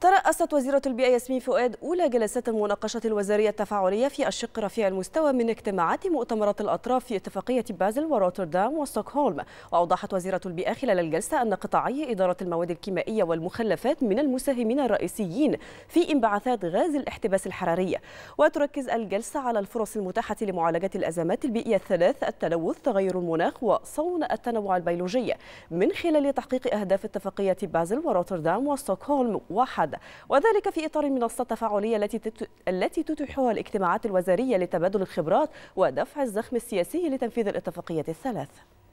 ترأست وزيرة البيئة ياسمين فؤاد أولى جلسات المناقشة الوزارية التفاعلية في الشق رفيع المستوى من اجتماعات مؤتمرات الأطراف في اتفاقية بازل وروتردام وستوكهولم وأوضحت وزيرة البيئة خلال الجلسة أن قطاعي إدارة المواد الكيميائية والمخلفات من المساهمين الرئيسيين في انبعاثات غاز الاحتباس الحراري وتركز الجلسة على الفرص المتاحة لمعالجة الأزمات البيئية الثلاث التلوث تغير المناخ وصون التنوع البيولوجي من خلال تحقيق أهداف اتفاقية بازل وروتردام وستوكهولم وحد الاتحاد وذلك في إطار المنصة التفاعلية التي تت... التي تتيحها الاجتماعات الوزارية لتبادل الخبرات ودفع الزخم السياسي لتنفيذ الاتفاقية الثلاث